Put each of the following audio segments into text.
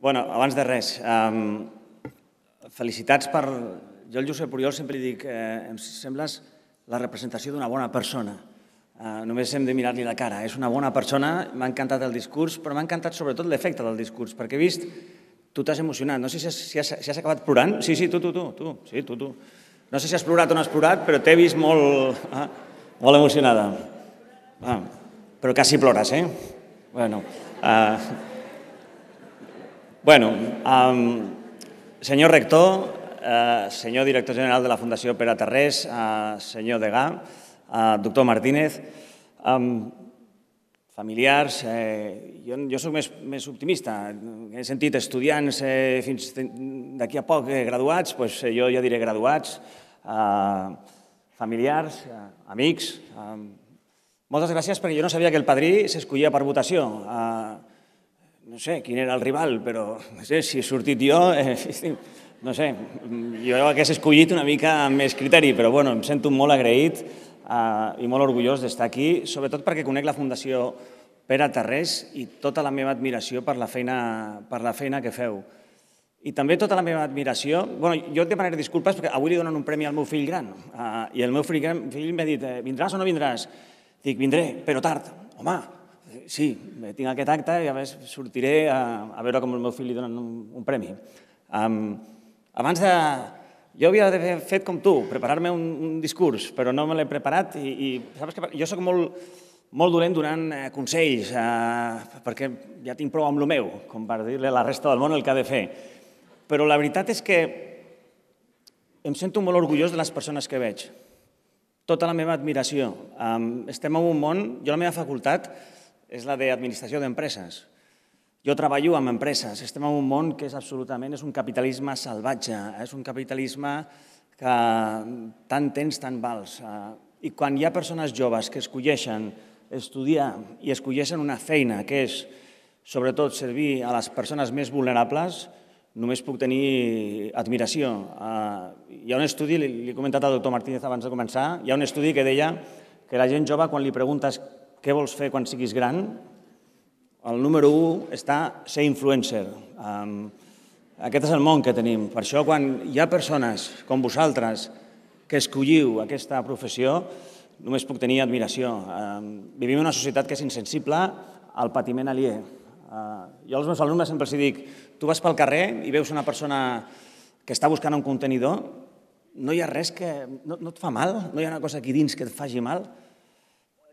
Bueno, abans de res, um, felicitats per... Jo el Josep Oriol sempre li dic eh, em sembles la representació d'una bona persona. Uh, només hem de mirar-li la cara. És una bona persona, m'ha encantat el discurs, però m'ha encantat sobretot l'efecte del discurs, perquè he vist... Tu t'has emocionat, no sé si has, si, has, si has acabat plorant. Sí, sí, tu, tu, tu, tu, sí, tu, tu. No sé si has plorat o no has plorat, però t'he vist molt, eh, molt emocionada. Ah, però quasi plores, eh? Bueno, ah, uh, Bueno, um, senyor rector, uh, senyor director general de la Fundació Pere Terrés, uh, eh, senyor Degà, uh, doctor Martínez, um, familiars, eh, jo, jo sóc més, més optimista. He sentit estudiants eh, fins d'aquí a poc eh, graduats, doncs jo ja diré graduats, eh, familiars, eh, amics, eh, moltes gràcies perquè jo no sabia que el padrí s'escollia per votació. Eh, no sé quin era el rival, però no sé, si he sortit jo, eh, no sé, jo hagués escollit una mica amb més criteri, però bueno, em sento molt agraït eh, i molt orgullós d'estar aquí, sobretot perquè conec la Fundació Pere Terrés i tota la meva admiració per la feina, per la feina que feu. I també tota la meva admiració... Bueno, jo et demanaré disculpes perquè avui li donen un premi al meu fill gran uh, i el meu fill gran fill m'ha dit eh, vindràs o no vindràs? Dic, vindré, però tard. Home, sí, tinc aquest acte i a més sortiré a, a veure com el meu fill li donen un, un premi. Um, abans de... Jo havia d'haver fet com tu, preparar-me un, un discurs, però no me l'he preparat i, i saps que jo sóc molt, molt dolent donant eh, consells, eh, perquè ja tinc prou amb el meu, com per dir-li a la resta del món el que ha de fer. Però la veritat és que em sento molt orgullós de les persones que veig. Tota la meva admiració. Um, estem en un món... Jo, la meva facultat, és la d'administració d'empreses. Jo treballo amb empreses, estem en un món que és absolutament és un capitalisme salvatge, és un capitalisme que tant tens, tant vals. Eh, I quan hi ha persones joves que escolleixen estudiar i escolleixen una feina que és, sobretot, servir a les persones més vulnerables, només puc tenir admiració. Eh, hi ha un estudi, l'he comentat al doctor Martínez abans de començar, hi ha un estudi que deia que la gent jove, quan li preguntes què vols fer quan siguis gran? El número 1 està ser influencer. Um, aquest és el món que tenim. Per això, quan hi ha persones com vosaltres que escolliu aquesta professió, només puc tenir admiració. Um, vivim en una societat que és insensible al patiment alier. Uh, jo als meus alumnes sempre els dic, tu vas pel carrer i veus una persona que està buscant un contenidor, no hi ha res que... No, no et fa mal? No hi ha una cosa aquí dins que et faci mal?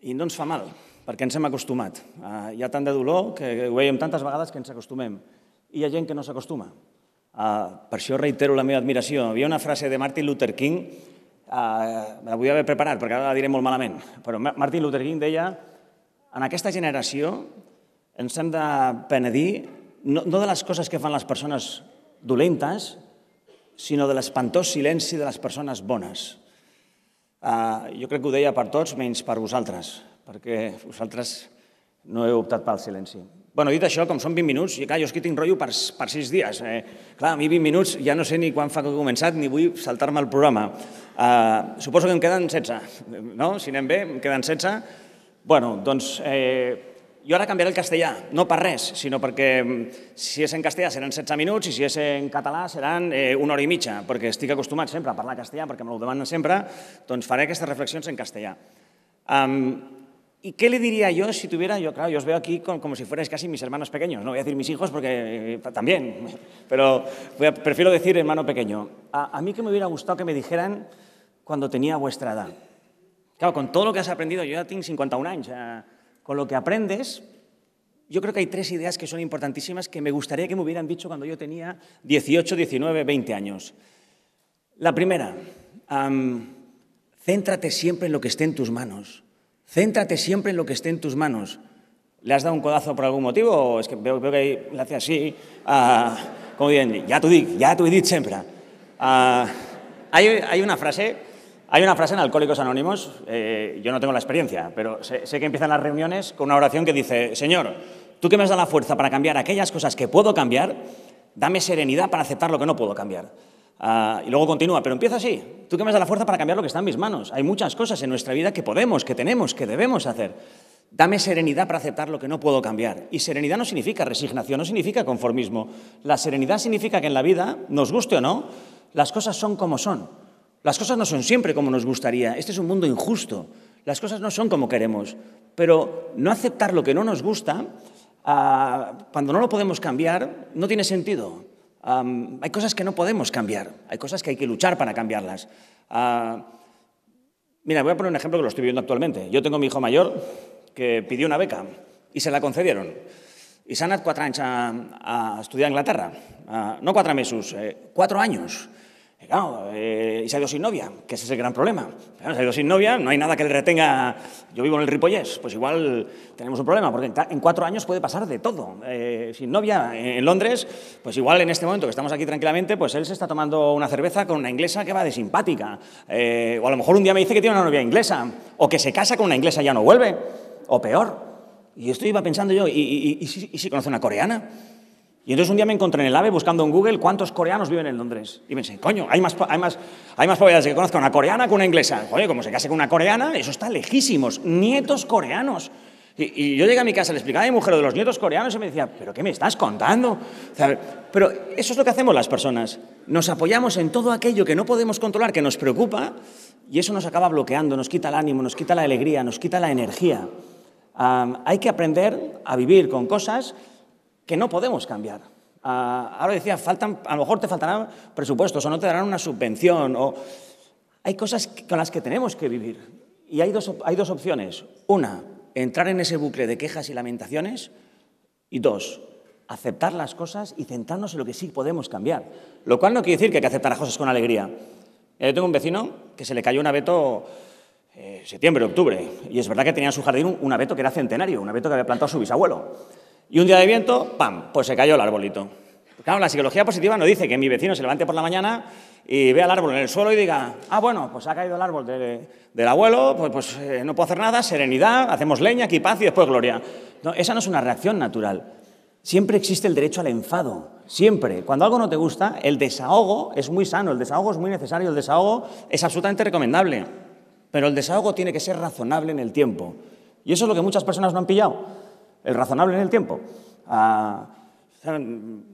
i no ens fa mal, perquè ens hem acostumat. Eh, hi ha tant de dolor que ho veiem tantes vegades que ens acostumem. I hi ha gent que no s'acostuma. Eh, per això reitero la meva admiració. Hi havia una frase de Martin Luther King, eh, me la vull haver preparat perquè ara la diré molt malament, però Martin Luther King deia en aquesta generació ens hem de penedir no, no de les coses que fan les persones dolentes, sinó de l'espantós silenci de les persones bones. Eh, jo crec que ho deia per tots, menys per vosaltres, perquè vosaltres no heu optat pel silenci. Bueno, dit això, com són 20 minuts, i clar, jo és que tinc rotllo per, per 6 dies. Eh, clar, a mi 20 minuts ja no sé ni quan fa que he començat, ni vull saltar-me el programa. Eh, suposo que em queden 16, no? Si anem bé, em queden 16. Bueno, doncs eh, jo ara canviaré el castellà, no per res, sinó perquè mm, si és en castellà seran 16 minuts i si és en català seran eh, una hora i mitja, perquè estic acostumat sempre a parlar castellà, perquè me ho demanen sempre, doncs faré aquestes reflexions en castellà. Um, ¿Y qué le diría yo si tuviera, yo claro, yo os veo aquí com como si fuerais casi mis hermanos pequeños, no voy a decir mis hijos porque eh, también, pero voy a, prefiero decir hermano pequeño. A, a mí que me hubiera gustado que me dijeran cuando tenía vuestra edad. Claro, con todo lo que has aprendido, yo ya tengo 51 años, eh, Con lo que aprendes, yo creo que hay tres ideas que son importantísimas que me gustaría que me hubieran dicho cuando yo tenía 18, 19, 20 años. La primera, céntrate siempre en lo que esté en tus manos. Céntrate siempre en lo que esté en tus manos. ¿Le has dado un codazo por algún motivo? es que veo, que ahí le hace así. Ah, como dicen, ya tú ya tú dices siempre. Ah, hay una frase hay una frase en Alcohólicos Anónimos, eh, yo no tengo la experiencia, pero sé, que empiezan las reuniones con una oración que dice, Señor, tú que me has dado la fuerza para cambiar aquellas cosas que puedo cambiar, dame serenidad para aceptar lo que no puedo cambiar. Ah, y luego continúa, pero empieza así. Tú que me has dado la fuerza para cambiar lo que está en mis manos. Hay muchas cosas en nuestra vida que podemos, que tenemos, que debemos hacer. Dame serenidad para aceptar lo que no puedo cambiar. Y serenidad no significa resignación, no significa conformismo. La serenidad significa que en la vida, nos guste o no, las cosas son como son. Las cosas no son siempre como nos gustaría. Este es un mundo injusto. Las cosas no son como queremos. Pero no aceptar lo que no nos gusta, ah, cuando no lo podemos cambiar, no tiene sentido. hay cosas que no podemos cambiar. Hay cosas que hay que luchar para cambiarlas. Ah, mira, voy a poner un ejemplo que lo estoy viendo actualmente. Yo tengo mi hijo mayor que pidió una beca y se la concedieron. Y se han años cuatro a, a estudiar en Inglaterra. Ah, no cuatro meses, eh, cuatro años. Eh, claro, eh, y se ha ido sin novia, que ese es el gran problema. se ha ido sin novia, no hay nada que le retenga. Yo vivo en el Ripollés, pues igual tenemos un problema, porque en cuatro años puede pasar de todo. Eh, sin novia en Londres, pues igual en este momento que estamos aquí tranquilamente, pues él se está tomando una cerveza con una inglesa que va de simpática. o a lo mejor un día me dice que tiene una novia inglesa, o que se casa con una inglesa y ya no vuelve, o peor. Y esto iba pensando yo, ¿y, si, y si conoce una coreana? Y entonces un día me encontré en el AVE buscando en Google cuántos coreanos viven en Londres. Y pensé, coño, hay más, hay más, hay más de que conozca una coreana que una inglesa. Oye, como se case con una coreana, eso está lejísimos. Nietos coreanos. Y, yo llegué a mi casa, le explicaba a mi mujer de los nietos coreanos y me decía, ¿pero qué me estás contando? pero eso es lo que hacemos las personas. Nos apoyamos en todo aquello que no podemos controlar, que nos preocupa, y eso nos acaba bloqueando, nos quita el ánimo, nos quita la alegría, nos quita la energía. hay que aprender a vivir con cosas que no podemos cambiar. Ah, ahora decía, faltan, a lo mejor te faltarán presupuestos o no te darán una subvención. O... Hay cosas con las que tenemos que vivir. Y hay dos, hay dos opciones. Una, entrar en ese bucle de quejas y lamentaciones. Y dos, aceptar las cosas y centrarnos en lo que sí podemos cambiar. Lo cual no quiere decir que hay que aceptar las cosas con alegría. Yo eh, tengo un vecino que se le cayó un abeto eh, septiembre, octubre, y es verdad que tenía en su jardín un, un abeto que era centenario, un abeto que había plantado su bisabuelo. Y un día de viento, ¡pam!, pues se cayó el arbolito. Claro, la psicología positiva no dice que mi vecino se levante por la mañana y vea el árbol en el suelo y diga, ah, bueno, pues ha caído el árbol del abuelo, pues, pues eh, no puedo hacer nada, serenidad, hacemos leña, aquí paz y después gloria. No, esa no es una reacción natural. Siempre existe el derecho al enfado, siempre. Cuando algo no te gusta, el desahogo es muy sano, el desahogo es muy necesario, el desahogo es absolutamente recomendable. Pero el desahogo tiene que ser razonable en el tiempo. Y eso es lo que muchas personas no han pillado el razonable en el tiempo. Ah,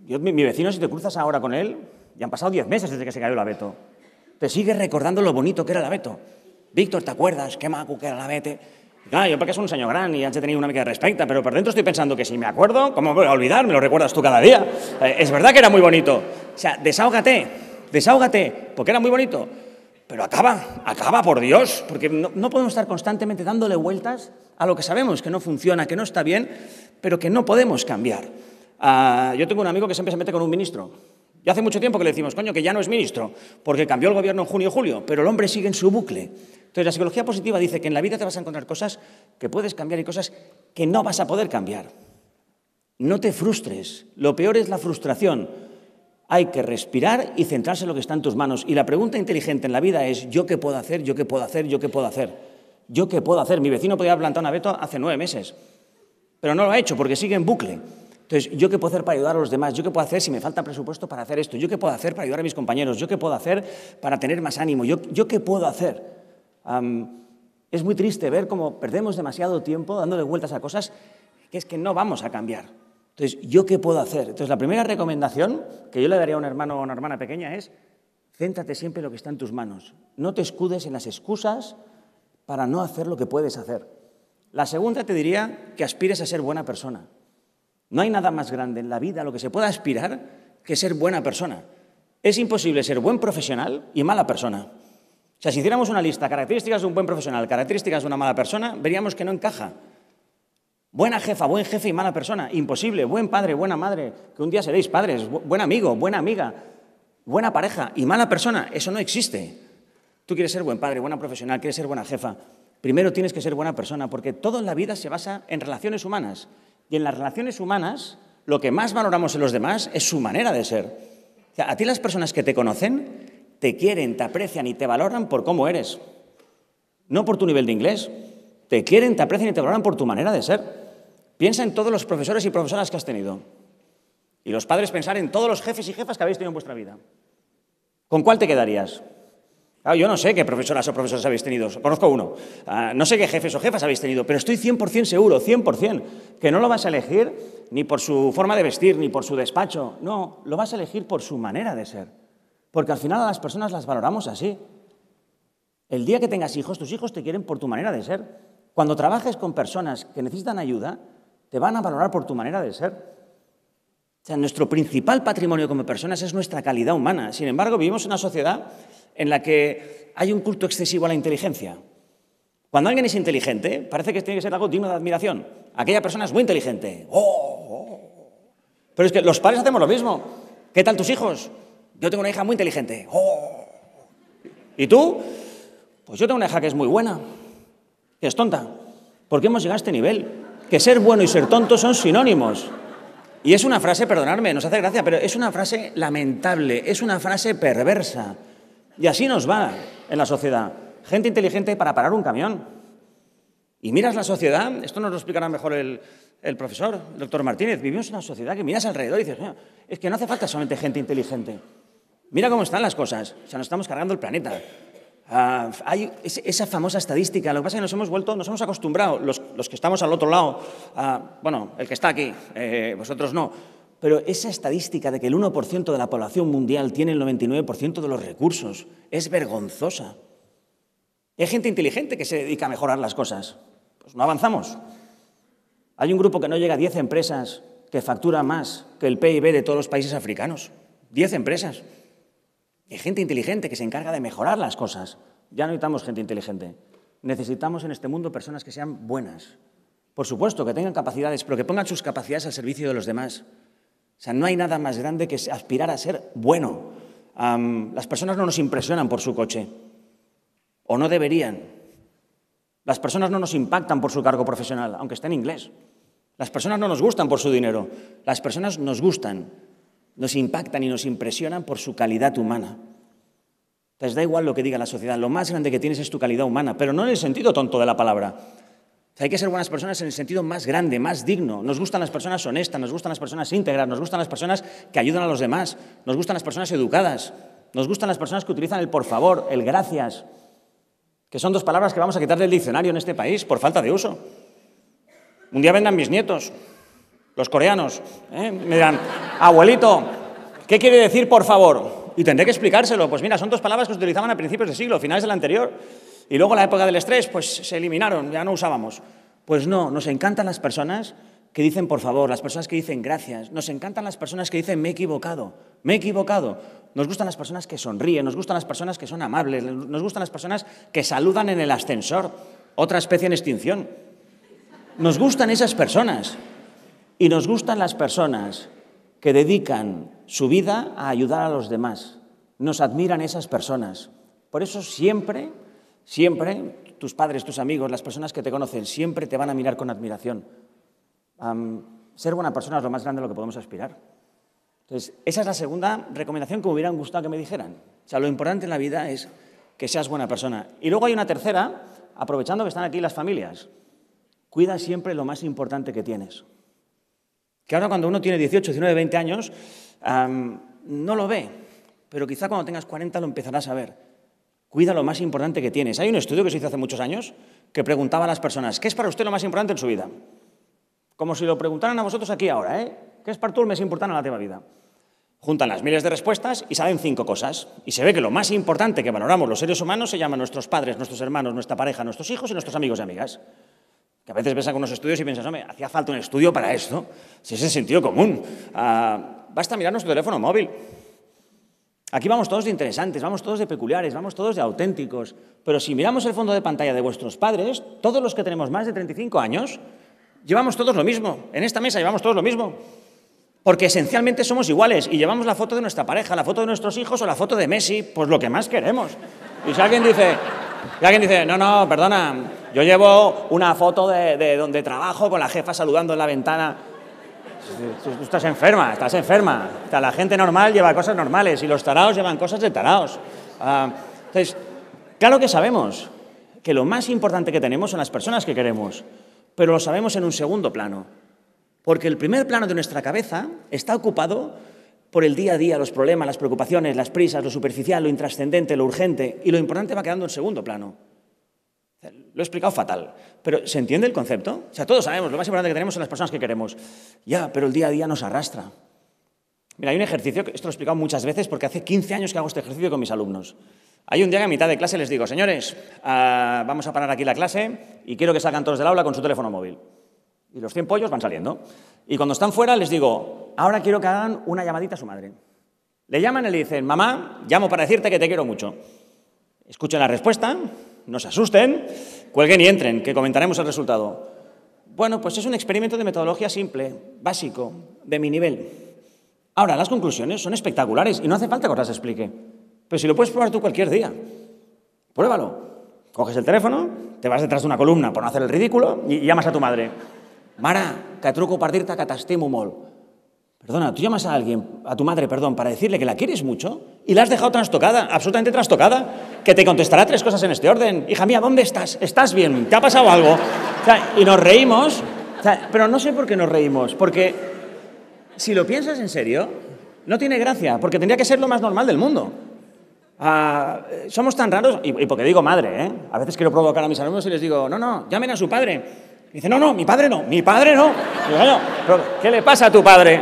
yo, mi, vecino, si te cruzas ahora con él, ya han pasado 10 meses desde que se cayó el abeto. Te sigue recordando lo bonito que era el abeto. Víctor, ¿te acuerdas? Qué macu que era el abeto. Claro, yo porque es un señor gran y antes he tenido una mica de respeto, pero por dentro estoy pensando que si me acuerdo, ¿cómo voy a olvidar? Me lo recuerdas tú cada día. Eh, es verdad que era muy bonito. O sea, desahógate, desahógate, porque era muy bonito. Pero acaba, acaba, por Dios, porque no, no podemos estar constantemente dándole vueltas a lo que sabemos que no funciona, que no está bien, pero que no podemos cambiar. Ah, yo tengo un amigo que siempre se mete con un ministro. Ya hace mucho tiempo que le decimos, coño, que ya no es ministro, porque cambió el gobierno en junio y julio, pero el hombre sigue en su bucle. Entonces, la psicología positiva dice que en la vida te vas a encontrar cosas que puedes cambiar y cosas que no vas a poder cambiar. No te frustres. Lo peor es la frustración. Hay que respirar y centrarse en lo que está en tus manos. Y la pregunta inteligente en la vida es, ¿yo qué puedo hacer? ¿Yo qué puedo hacer? ¿Yo qué puedo hacer? ¿Yo qué puedo hacer? Mi vecino podía plantar una abeto hace nueve meses, pero no lo ha hecho porque sigue en bucle. Entonces, ¿yo qué puedo hacer para ayudar a los demás? ¿Yo qué puedo hacer si me falta presupuesto para hacer esto? ¿Yo qué puedo hacer para ayudar a mis compañeros? ¿Yo qué puedo hacer para tener más ánimo? ¿Yo, yo qué puedo hacer? es muy triste ver cómo perdemos demasiado tiempo dándole vueltas a cosas que es que no vamos a cambiar. Entonces, ¿yo qué puedo hacer? Entonces, la primera recomendación que yo le daría a un hermano o una hermana pequeña es, céntrate siempre en lo que está en tus manos. No te escudes en las excusas, para no hacer lo que puedes hacer. La segunda te diría que aspires a ser buena persona. No hay nada más grande en la vida lo que se pueda aspirar que ser buena persona. Es imposible ser buen profesional y mala persona. O sea, si hiciéramos una lista, características de un buen profesional, características de una mala persona, veríamos que no encaja. Buena jefa, buen jefe y mala persona, imposible. Buen padre, buena madre, que un día seréis padres. Buen amigo, buena amiga, buena pareja y mala persona, eso no existe. Tú quieres ser buen padre, buena profesional, quieres ser buena jefa. Primero tienes que ser buena persona, porque todo en la vida se basa en relaciones humanas. Y en las relaciones humanas, lo que más valoramos en los demás es su manera de ser. a ti las personas que te conocen te quieren, te aprecian y te valoran por cómo eres. No por tu nivel de inglés. Te quieren, te aprecian y te valoran por tu manera de ser. Piensa en todos los profesores y profesoras que has tenido. Y los padres pensar en todos los jefes y jefas que habéis tenido en vuestra vida. ¿Con cuál te quedarías? Ah, yo no sé qué profesoras o profesores habéis tenido, conozco uno. Ah, no sé qué jefes o jefas habéis tenido, pero estoy 100% seguro, 100%, que no lo vas a elegir ni por su forma de vestir, ni por su despacho. No, lo vas a elegir por su manera de ser. Porque al final a las personas las valoramos así. El día que tengas hijos, tus hijos te quieren por tu manera de ser. Cuando trabajes con personas que necesitan ayuda, te van a valorar por tu manera de ser. O sea, nuestro principal patrimonio como personas es nuestra calidad humana. Sin embargo, vivimos en una sociedad en la que hay un culto excesivo a la inteligencia. Cuando alguien es inteligente, parece que tiene que ser algo digno de admiración. Aquella persona es muy inteligente. Oh, oh. Pero es que los padres hacemos lo mismo. ¿Qué tal tus hijos? Yo tengo una hija muy inteligente. Oh. ¿Y tú? Pues yo tengo una hija que es muy buena, que es tonta. ¿Por qué hemos llegado a este nivel? Que ser bueno y ser tonto son sinónimos. Y es una frase, perdonadme, nos hace gracia, pero es una frase lamentable, es una frase perversa. Y así nos va en la sociedad. Gente inteligente para parar un camión. Y miras la sociedad, esto nos lo explicará mejor el, profesor, el doctor Martínez. Vivimos en una sociedad que miras alrededor y dices, es que no hace falta solamente gente inteligente. Mira cómo están las cosas. O sea, nos estamos cargando el planeta. Ah, hay esa famosa estadística. Lo que pasa es que nos hemos vuelto, nos hemos acostumbrado, los, que estamos al otro lado, bueno, el que está aquí, eh, vosotros no pero esa estadística de que el 1% de la población mundial tiene el 99% de los recursos es vergonzosa. Hay gente inteligente que se dedica a mejorar las cosas. Pues no avanzamos. Hay un grupo que no llega a 10 empresas que factura más que el PIB de todos los países africanos. 10 empresas. Hay gente inteligente que se encarga de mejorar las cosas. Ya no necesitamos gente inteligente. Necesitamos en este mundo personas que sean buenas. Por supuesto, que tengan capacidades, pero que pongan sus capacidades al servicio de los demás. O sea, no hay nada más grande que aspirar a ser bueno. las personas no nos impresionan por su coche, o no deberían. Las personas no nos impactan por su cargo profesional, aunque esté en inglés. Las personas no nos gustan por su dinero. Las personas nos gustan, nos impactan y nos impresionan por su calidad humana. Te da igual lo que diga la sociedad. Lo más grande que tienes es tu calidad humana, pero no en el sentido tonto de la palabra, hay que ser buenas personas en el sentido más grande, más digno. Nos gustan las personas honestas, nos gustan las personas íntegras, nos gustan las personas que ayudan a los demás, nos gustan las personas educadas, nos gustan las personas que utilizan el por favor, el gracias, que son dos palabras que vamos a quitar del diccionario en este país por falta de uso. Un día vendan mis nietos, los coreanos, ¿eh? me dirán, abuelito, ¿qué quiere decir por favor? Y tendré que explicárselo. Pues mira, son dos palabras que se utilizaban a principios de siglo, finales del anterior. Y luego la época del estrés, pues se eliminaron, ya no usábamos. Pues no, nos encantan las personas que dicen por favor, las personas que dicen gracias, nos encantan las personas que dicen me he equivocado, me he equivocado. Nos gustan las personas que sonríen, nos gustan las personas que son amables, nos gustan las personas que saludan en el ascensor, otra especie en extinción. Nos gustan esas personas. Y nos gustan las personas que dedican su vida a ayudar a los demás. Nos admiran esas personas. Por eso siempre Siempre tus padres, tus amigos, las personas que te conocen, siempre te van a mirar con admiración. ser buena persona es lo más grande a lo que podemos aspirar. Entonces, esa es la segunda recomendación que me hubieran gustado que me dijeran. O sea, lo importante en la vida es que seas buena persona. Y luego hay una tercera, aprovechando que están aquí las familias. Cuida siempre lo más importante que tienes. Que ahora cuando uno tiene 18, 19, 20 años, no lo ve, pero quizá cuando tengas 40 lo empezarás a ver. Cuida lo más importante que tienes. Hay un estudio que se hizo hace muchos años que preguntaba a las personas, ¿qué es para usted lo más importante en su vida? Como si lo preguntaran a vosotros aquí ahora, ¿eh? ¿Qué es para tú lo más importante en la teva vida? Juntan las miles de respuestas y saben cinco cosas. Y se ve que lo más importante que valoramos los seres humanos se llama nuestros padres, nuestros hermanos, nuestra pareja, nuestros hijos y nuestros amigos y amigas. Que a veces ves algunos estudios y piensas, hombre, hacía falta un estudio para esto. Si es el sentido común. Ah, basta mirar nuestro teléfono móvil. Aquí vamos todos de interesantes, vamos todos de peculiares, vamos todos de auténticos. Pero si miramos el fondo de pantalla de vuestros padres, todos los que tenemos más de 35 años, llevamos todos lo mismo. En esta mesa llevamos todos lo mismo. Porque esencialmente somos iguales y llevamos la foto de nuestra pareja, la foto de nuestros hijos o la foto de Messi, pues lo que más queremos. Y si alguien dice, alguien dice no, no, perdona, yo llevo una foto de, de donde trabajo con la jefa saludando en la ventana Tú, estás enferma, estás enferma. la gente normal lleva cosas normales y los taraos llevan cosas de taraos. Ah, entonces, claro que sabemos que lo más importante que tenemos son las personas que queremos, pero lo sabemos en un segundo plano. Porque el primer plano de nuestra cabeza está ocupado por el día a día, los problemas, las preocupaciones, las prisas, lo superficial, lo intrascendente, lo urgente, y lo importante va quedando en segundo plano. Lo he explicado fatal. Pero ¿se entiende el concepto? O sea, todos sabemos, lo más importante que tenemos son las personas que queremos. Ya, pero el día a día nos arrastra. Mira, hay un ejercicio, esto lo he explicado muchas veces porque hace 15 años que hago este ejercicio con mis alumnos. Hay un día que a mitad de clase les digo, señores, ah, vamos a parar aquí la clase y quiero que salgan todos del aula con su teléfono móvil. Y los 100 pollos van saliendo. Y cuando están fuera les digo, ahora quiero que hagan una llamadita a su madre. Le llaman y le dicen, mamá, llamo para decirte que te quiero mucho. Escuchen la respuesta, no se asusten Cuelguen y entren, que comentaremos el resultado. Bueno, pues es un experimento de metodología simple, básico, de mi nivel. Ahora, las conclusiones son espectaculares y no hace falta que os las explique. Pero si lo puedes probar tú cualquier día, pruébalo. Coges el teléfono, te vas detrás de una columna por no hacer el ridículo y llamas a tu madre. Mara, que truco partirta mol. Perdona, tú llamas a alguien, a tu madre, perdón, para decirle que la quieres mucho y la has dejado trastocada, absolutamente trastocada que te contestará tres cosas en este orden. Hija mía, ¿dónde estás? ¿Estás bien? ¿Te ha pasado algo? y nos reímos, pero no sé por qué nos reímos, porque si lo piensas en serio, no tiene gracia, porque tendría que ser lo más normal del mundo. Ah, somos tan raros, y, porque digo madre, ¿eh? a veces quiero provocar a mis alumnos y les digo, no, no, llamen a su padre. dice, no, no, mi padre no, mi padre no. Y ¿qué le pasa a tu padre?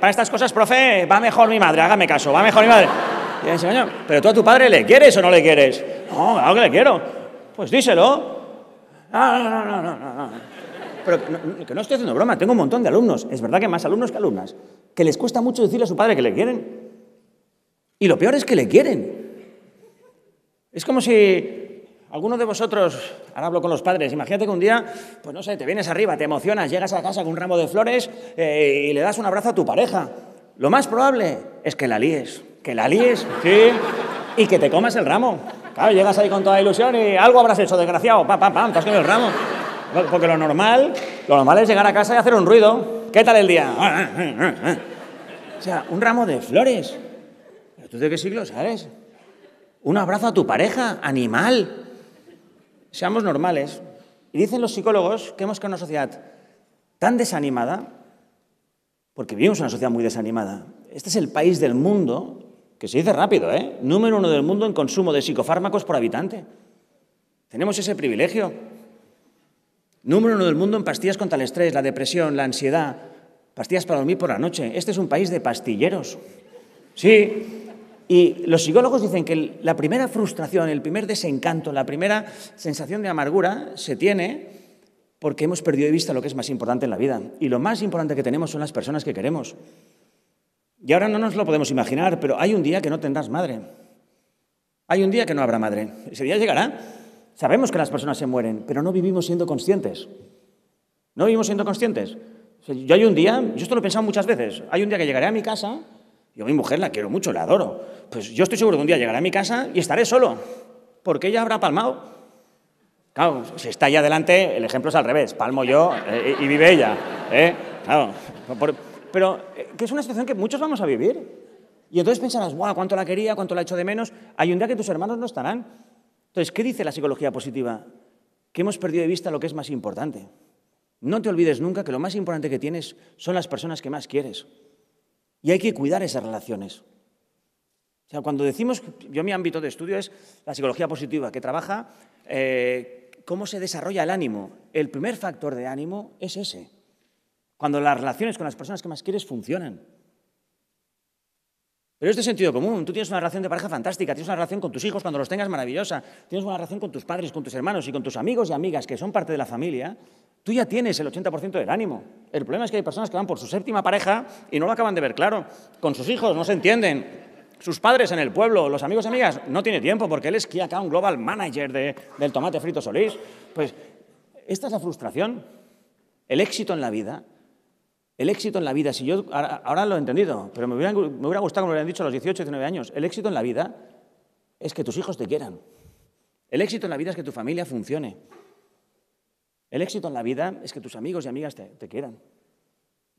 para estas cosas, profe, va mejor mi madre, hágame caso, va mejor mi madre pero tú a tu padre le quieres o no le quieres. No, claro que le quiero. Pues díselo. No, no, no, no, no. Pero que no estoy haciendo broma, tengo un montón de alumnos. Es verdad que más alumnos que alumnas. Que les cuesta mucho decirle a su padre que le quieren. Y lo peor es que le quieren. Es como si alguno de vosotros, ahora hablo con los padres, imagínate que un día, pues no sé, te vienes arriba, te emocionas, llegas a la casa con un ramo de flores eh, y le das un abrazo a tu pareja. Lo más probable es que la líes que la líes, sí, y que te comas el ramo. Claro, llegas ahí con toda ilusión y algo habrás hecho, desgraciado, pam, pam, pam, te has el ramo. Porque lo normal, lo normal es llegar a casa y hacer un ruido. ¿Qué tal el día? Ah, ah, ah, o sea, un ramo de flores. ¿Tú de qué siglo sabes? Un abrazo a tu pareja, animal. Seamos normales. Y dicen los psicólogos que hemos creado una sociedad tan desanimada, porque vivimos una sociedad muy desanimada. Este es el país del mundo que se dice rápido, ¿eh? Número uno del mundo en consumo de psicofármacos por habitante. Tenemos ese privilegio. Número uno del mundo en pastillas contra el estrés, la depresión, la ansiedad, pastillas para dormir por la noche. Este es un país de pastilleros. Sí. Y los psicólogos dicen que la primera frustración, el primer desencanto, la primera sensación de amargura se tiene porque hemos perdido de vista lo que es más importante en la vida. Y lo más importante que tenemos son las personas que queremos. Y ahora no nos lo podemos imaginar, pero hay un día que no tendrás madre. Hay un día que no habrá madre. Ese día llegará. Sabemos que las personas se mueren, pero no vivimos siendo conscientes. No vivimos siendo conscientes. yo hay un día, yo esto lo he pensado muchas veces, hay un día que llegaré a mi casa, yo a mi mujer la quiero mucho, la adoro, pues yo estoy seguro que un día llegaré a mi casa y estaré solo, porque ella habrá palmado. Claro, si está ahí adelante, el ejemplo es al revés, palmo yo eh, y vive ella. ¿eh? Claro, pero eh, que es una situación que muchos vamos a vivir. Y entonces pensarás, guau, ¿cuánto la quería? ¿Cuánto la he hecho de menos? Hay un día que tus hermanos no estarán. Entonces, ¿qué dice la psicología positiva? Que hemos perdido de vista lo que es más importante. No te olvides nunca que lo más importante que tienes son las personas que más quieres. Y hay que cuidar esas relaciones. O sea, cuando decimos, yo mi ámbito de estudio es la psicología positiva, que trabaja eh, cómo se desarrolla el ánimo. El primer factor de ánimo es ese cuando las relaciones con las personas que más quieres funcionan. Pero es de sentido común. Tú tienes una relación de pareja fantástica, tienes una relación con tus hijos cuando los tengas maravillosa, tienes una relación con tus padres, con tus hermanos y con tus amigos y amigas que son parte de la familia. Tú ya tienes el 80% del ánimo. El problema es que hay personas que van por su séptima pareja y no lo acaban de ver claro. Con sus hijos no se entienden. Sus padres en el pueblo, los amigos y amigas, no tiene tiempo porque él es que acá un global manager del tomate frito solís. Pues esta es la frustración. El éxito en la vida el éxito en la vida, si yo ahora lo he entendido, pero me hubiera, gustado como lo habían dicho a los 18, 19 años, el éxito en la vida es que tus hijos te quieran. El éxito en la vida es que tu familia funcione. El éxito en la vida es que tus amigos y amigas te, te quieran.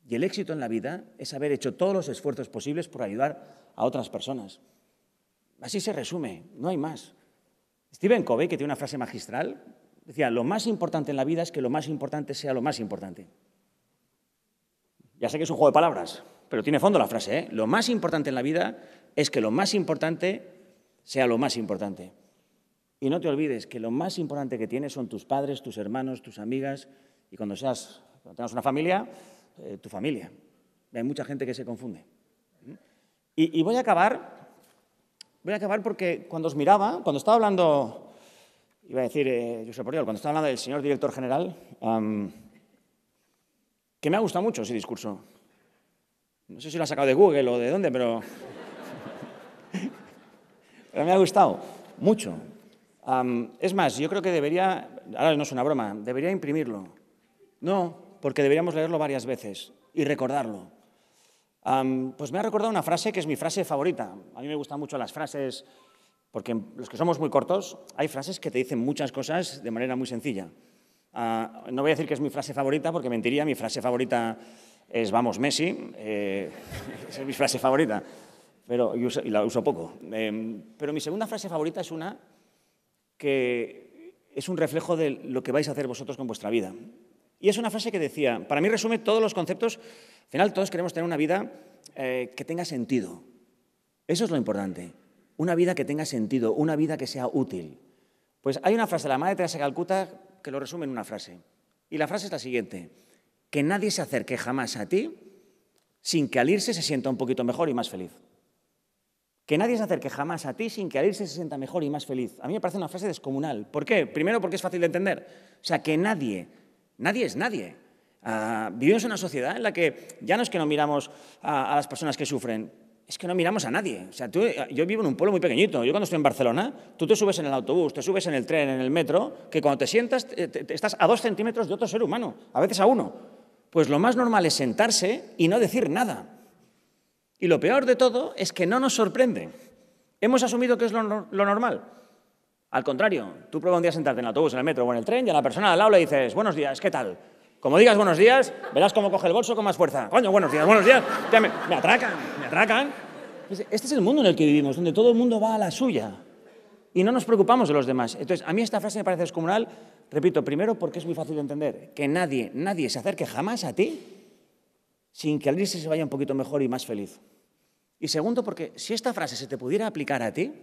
Y el éxito en la vida es haber hecho todos los esfuerzos posibles por ayudar a otras personas. Así se resume, no hay más. Stephen Covey, que tiene una frase magistral, decía, lo más importante en la vida es que lo más importante sea lo más importante. Ya sé que es un juego de palabras, pero tiene fondo la frase. ¿eh? Lo más importante en la vida es que lo más importante sea lo más importante. Y no te olvides que lo más importante que tienes son tus padres, tus hermanos, tus amigas y cuando seas, cuando tengas una familia, eh, tu familia. Hay mucha gente que se confunde. Y, voy a acabar, voy a acabar porque cuando os miraba, cuando estaba hablando, iba a decir, eh, José Porriol, cuando estaba hablando del señor director general, que me ha gustado mucho ese discurso. No sé si lo ha sacado de Google o de dónde, pero, pero me ha gustado mucho. es más, yo creo que debería, ahora no es una broma, debería imprimirlo. No, porque deberíamos leerlo varias veces y recordarlo. pues me ha recordado una frase que es mi frase favorita. A mí me gustan mucho las frases, porque los que somos muy cortos, hay frases que te dicen muchas cosas de manera muy sencilla. Ah, no voy a decir que es mi frase favorita, porque mentiría, mi frase favorita es Vamos Messi, eh, es mi frase favorita, pero y la uso poco. Em, pero mi segunda frase favorita es una que es un reflejo de lo que vais a hacer vosotros con vuestra vida. Y es una frase que decía, para mí resume todos los conceptos, al final todos queremos tener una vida eh, que tenga sentido. Eso es lo importante, una vida que tenga sentido, una vida que sea útil. Pues hay una frase de la Madre Teresa de Calcuta que lo resume en una frase. Y la frase es la siguiente, que nadie se acerque jamás a ti sin que al irse se sienta un poquito mejor y más feliz. Que nadie se acerque jamás a ti sin que al irse se sienta mejor y más feliz. A mí me parece una frase descomunal. ¿Por qué? Primero porque es fácil de entender. O sea, que nadie, nadie es nadie. Ah, vivimos en una sociedad en la que ya no es que no miramos a las personas que sufren, es que no miramos a nadie. O sea, eh, yo vivo en un pueblo muy pequeñito. Yo cuando estoy en Barcelona, tú te subes en el autobús, te subes en el tren, en el metro, que cuando te sientas eh, estás a dos centímetros de otro ser humano, a veces a uno. Pues lo más normal es sentarse y no decir nada. Y lo peor de todo es que no nos sorprende. Hemos asumido que es lo, normal. Al contrario, tú pruebas un día sentarte en el autobús, en el metro o en el tren y a la persona al lado le dices, buenos días, ¿qué tal? Como digas buenos días, verás cómo coge el bolso con más fuerza. Coño, buenos días, buenos días. me atracan. Pues este es el mundo en el que vivimos, donde todo el mundo va a la suya y no nos preocupamos de los demás. Entonces, a mí esta frase me parece descomunal, repito, primero porque es muy fácil de entender, que nadie, nadie se acerque jamás a ti sin que al irse se vaya un poquito mejor y más feliz. Y segundo, porque si esta frase se te pudiera aplicar a ti,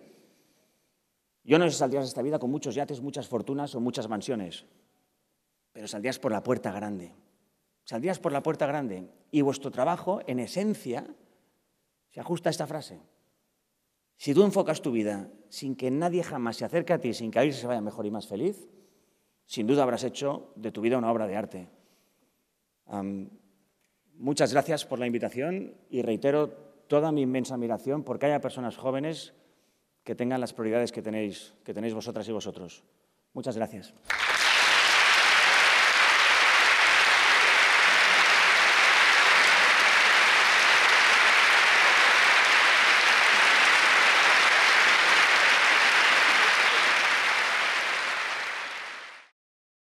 yo no sé si saldrías de esta vida con muchos yates, muchas fortunas o muchas mansiones, pero saldrías por la puerta grande. Saldrías por la puerta grande y vuestro trabajo, en esencia, se ajusta esta frase. Si tú enfocas tu vida sin que nadie jamás se acerque a ti, sin que alguien se vaya mejor y más feliz, sin duda habrás hecho de tu vida una obra de arte. muchas gracias por la invitación y reitero toda mi inmensa admiración porque haya personas jóvenes que tengan las prioridades que tenéis, que tenéis vosotras y vosotros. Muchas gracias.